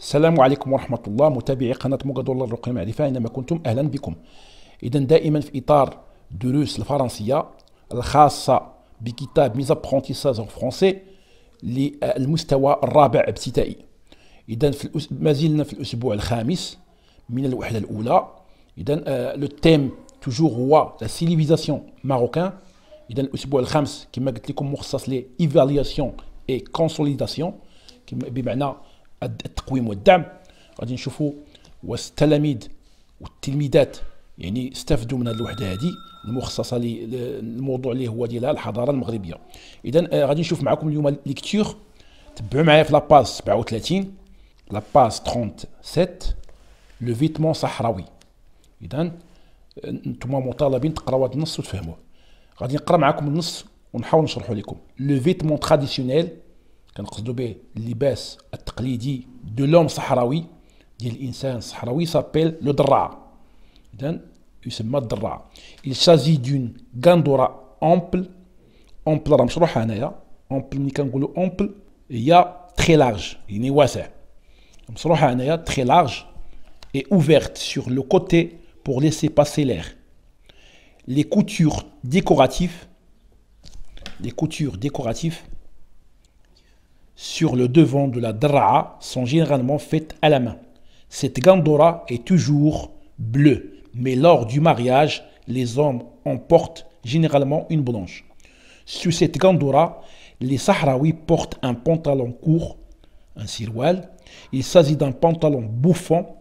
السلام عليكم ورحمة الله متابعي قناة موجا دولار رقم معرفة أينما كنتم أهلا بكم إذا دائما في إطار دروس الفرنسية الخاصة بكتاب ميزا ابرونتيساج اون فرونسي للمستوى الرابع ابتدائي إذا الأس... ما زلنا في الأسبوع الخامس من الوحدة الأولى إذا لو تيم توجور هو لا سيليفيزاسيون ماروكان إذا الأسبوع الخامس كما قلت لكم مخصص إيفالياسيون إي كونسوليداسيون بمعنى التقويم والدعم غادي نشوفوا واش التلاميذ والتلميذات يعني استفدوا من هذه الوحده هذه المخصصه للموضوع اللي هو ديال الحضاره المغربيه اذا آه، غادي نشوف معكم اليوم ليكتور تبعوا معايا في لاباس 37 لاباس 37 لو فيتمون صحراوي اذا آه، انتم مطالبين تقراوا هذا النص وتفهموه غادي نقرا معكم النص ونحاول نشرحه لكم لو فيتمون تراديسيونيل كنقصدوا به اللباس التقليدي دو لوم صحراوي il s'agit d'une gandora ample, ample. راه مشروحه هنايا large. ملي كنقولوا et ouverte sur le côté pour laisser passer l'air. Les coutures décoratives, les coutures décoratives sur le devant de la dra'a sont généralement faites à la main. Cette gandora est toujours bleue, mais lors du mariage, les hommes en portent généralement une blanche. Sur cette gandora, les Sahraouis portent un pantalon court, un sirwal. Il s'agit d'un pantalon bouffant,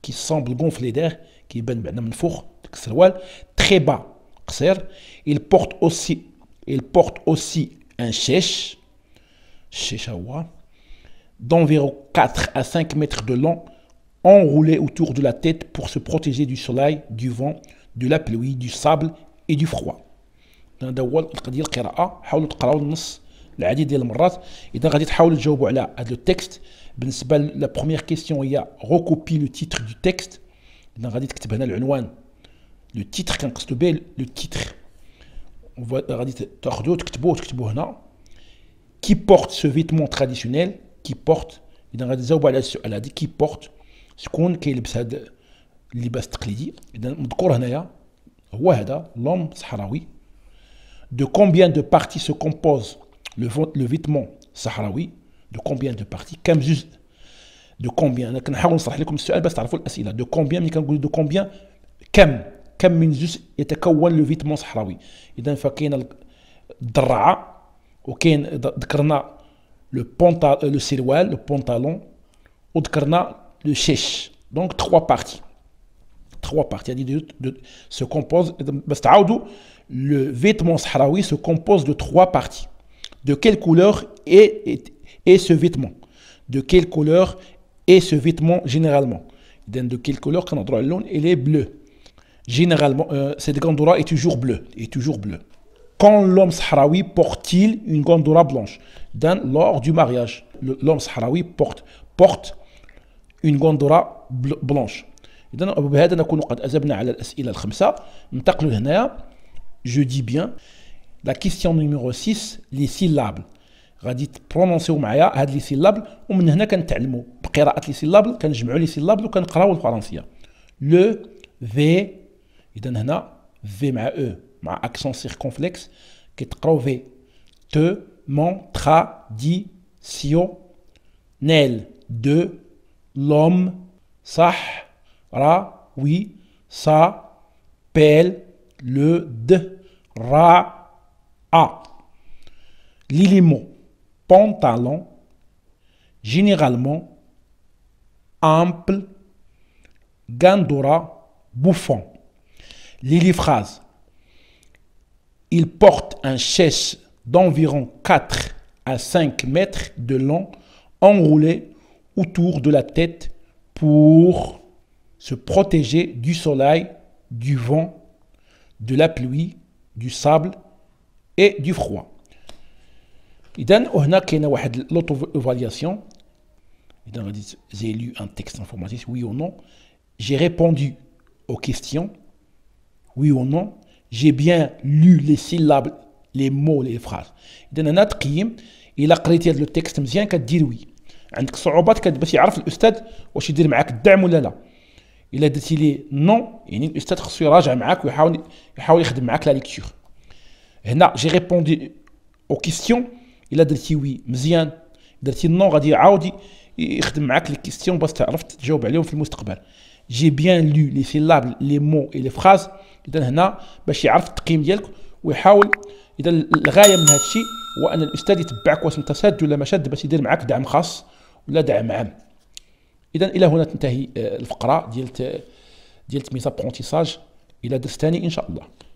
qui semble gonfler d'air, qui est ben ben ben très bas. Il porte aussi, il porte aussi un chèche, Cheshawa, d'environ 4 à 5 mètres de long, enroulé autour de la tête pour se protéger du soleil, du vent, de la pluie, du sable et du froid. هذا هو القضيه القراءه حاولوا تقراوا النص العديد ديال المرات اذا غادي تحاولوا تجاوبوا على هذا التكست بالنسبة لا بروميير كيسيون هي روكوبي لو تيتر دو تكست اذا غادي تكتب هنا العنوان لو تيتر كنقصدو به لو تيتر غادي تاخذوه تكتبوه تكتبوه هنا qui porte ce vêtement traditionnel, qui porte, qui porte ce qu'on a dit التقليدي اذا l'homme sahraoui de combien de parties se compose le, le vêtement sahraoui de combien de parties De juste de combien de bah, de combien de combien le Ken euh, le sirual, le pantalon, au le chèche. Donc, trois parties. Trois parties. Euh, le vêtement sarawi se compose de trois parties. De quelle couleur est ce vêtement De quelle couleur est ce vêtement généralement De quelle couleur est ce vêtement Il est bleu. Généralement, euh, c'est est toujours bleu est toujours bleu quand l'homme sahraoui porte-t-il une gondola blanche Dans, Lors du mariage, l'homme sahraoui porte, une gondola blanche. بهذا نكون قد أجبنا Nous je dis bien la question numéro 6 les syllabes غادي تبرونونسيو معايا هاد لي سيلابل ومن هنا regroupe بقراءة لي سيلابل syllabes, لي le وكنقراو الفرنسية لو في هنا V ma E ma accent circonflexe est V te nel de l'homme oui sa, pelle le de ra a l'ilimo pantalon généralement ample gandora bouffon Lis les Il porte un chèche d'environ 4 à 5 mètres de long enroulé autour de la tête pour se protéger du soleil, du vent, de la pluie, du sable et du froid. j'ai lu un texte informatique oui ou non j'ai répondu aux questions oui ou non, j'ai bien lu les syllabes, les mots, les phrases. إذا أنا a إلا قريتي il dit مزيان كدير oui. عندك صعوبات باش يعرف الاستاذ واش يدير معاك الدعم ولا لا إلا درتي لي نو يعني الاستاذ خصو يراجع معاك ويحاول يحاول يخدم معاك لا ليكتور هنا جي ريبوندي او كيستيون درتي وي مزيان درتي نو غادي يعاود يخدم معاك باش تعرف تجاوب عليهم في المستقبل J'ai bien lu les syllabes, les mots et les phrases. اذا هنا باش يعرف التقييم ديالك ويحاول اذا الغايه من هذا الشيء هو ان الاستاذ يتبعك واش انت ساد ولا ما شاد باش يدير معك دعم خاص ولا دعم عام اذا الى هنا تنتهي آه، الفقره ديال ديال ميزابرونتيساج الى درس ثاني ان شاء الله